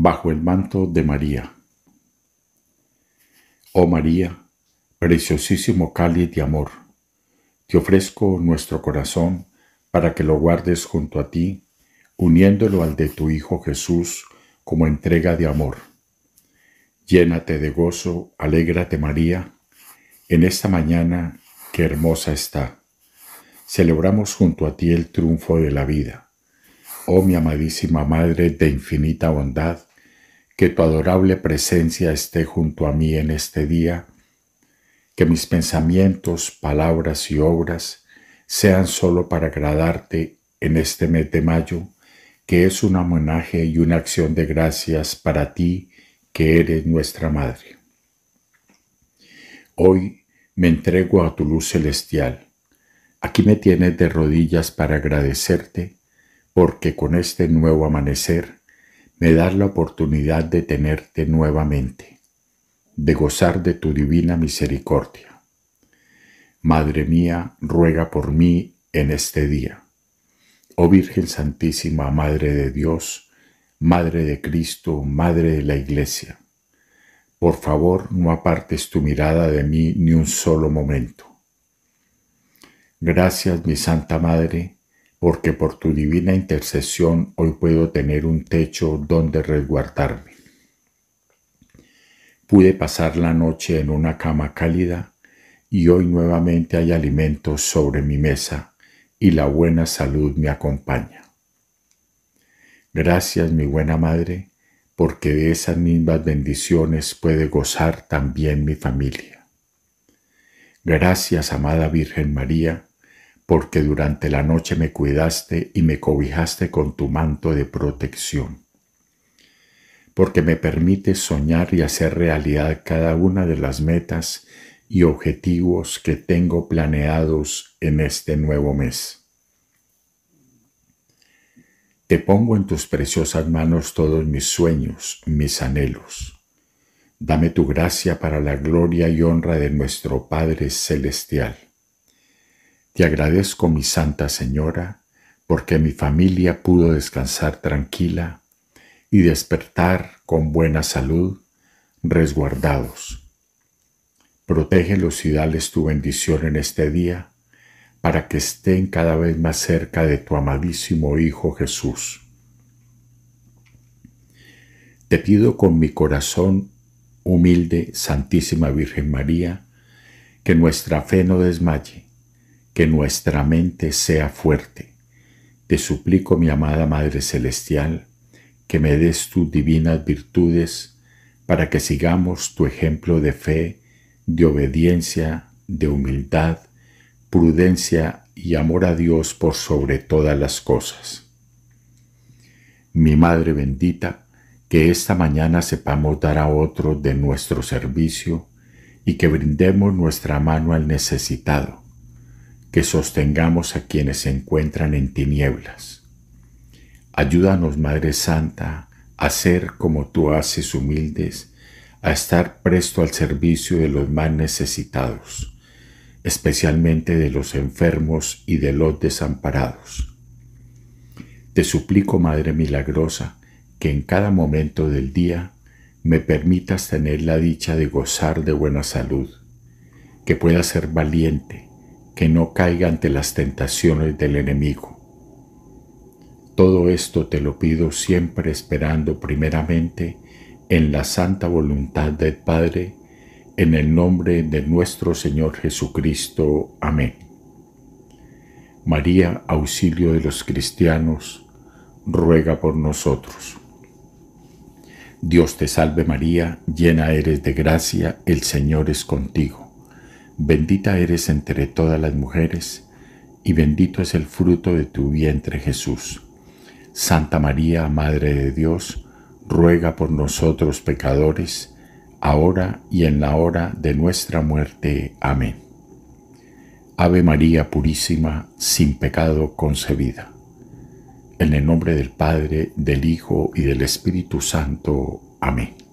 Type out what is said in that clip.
bajo el manto de María. Oh María, preciosísimo cáliz de amor, te ofrezco nuestro corazón para que lo guardes junto a ti, uniéndolo al de tu Hijo Jesús como entrega de amor. Llénate de gozo, alégrate María, en esta mañana que hermosa está. Celebramos junto a ti el triunfo de la vida. Oh mi amadísima Madre de infinita bondad, que tu adorable presencia esté junto a mí en este día, que mis pensamientos, palabras y obras sean solo para agradarte en este mes de mayo, que es un homenaje y una acción de gracias para ti, que eres nuestra Madre. Hoy me entrego a tu luz celestial. Aquí me tienes de rodillas para agradecerte, porque con este nuevo amanecer me das la oportunidad de tenerte nuevamente, de gozar de tu divina misericordia. Madre mía, ruega por mí en este día. Oh Virgen Santísima, Madre de Dios, Madre de Cristo, Madre de la Iglesia, por favor no apartes tu mirada de mí ni un solo momento. Gracias, mi Santa Madre, porque por tu divina intercesión hoy puedo tener un techo donde resguardarme. Pude pasar la noche en una cama cálida y hoy nuevamente hay alimentos sobre mi mesa y la buena salud me acompaña. Gracias, mi buena madre, porque de esas mismas bendiciones puede gozar también mi familia. Gracias, amada Virgen María, porque durante la noche me cuidaste y me cobijaste con tu manto de protección, porque me permites soñar y hacer realidad cada una de las metas y objetivos que tengo planeados en este nuevo mes. Te pongo en tus preciosas manos todos mis sueños, mis anhelos. Dame tu gracia para la gloria y honra de nuestro Padre Celestial te agradezco, mi Santa Señora, porque mi familia pudo descansar tranquila y despertar con buena salud, resguardados. Protégelos y dales tu bendición en este día, para que estén cada vez más cerca de tu amadísimo Hijo Jesús. Te pido con mi corazón humilde, Santísima Virgen María, que nuestra fe no desmaye que nuestra mente sea fuerte. Te suplico, mi amada Madre Celestial, que me des tus divinas virtudes para que sigamos tu ejemplo de fe, de obediencia, de humildad, prudencia y amor a Dios por sobre todas las cosas. Mi Madre bendita, que esta mañana sepamos dar a otro de nuestro servicio y que brindemos nuestra mano al necesitado que sostengamos a quienes se encuentran en tinieblas. Ayúdanos, Madre Santa, a ser como tú haces humildes, a estar presto al servicio de los más necesitados, especialmente de los enfermos y de los desamparados. Te suplico, Madre Milagrosa, que en cada momento del día me permitas tener la dicha de gozar de buena salud, que pueda ser valiente, que no caiga ante las tentaciones del enemigo. Todo esto te lo pido siempre esperando primeramente en la santa voluntad del Padre, en el nombre de nuestro Señor Jesucristo. Amén. María, auxilio de los cristianos, ruega por nosotros. Dios te salve María, llena eres de gracia, el Señor es contigo Bendita eres entre todas las mujeres, y bendito es el fruto de tu vientre Jesús. Santa María, Madre de Dios, ruega por nosotros pecadores, ahora y en la hora de nuestra muerte. Amén. Ave María Purísima, sin pecado concebida. En el nombre del Padre, del Hijo y del Espíritu Santo. Amén.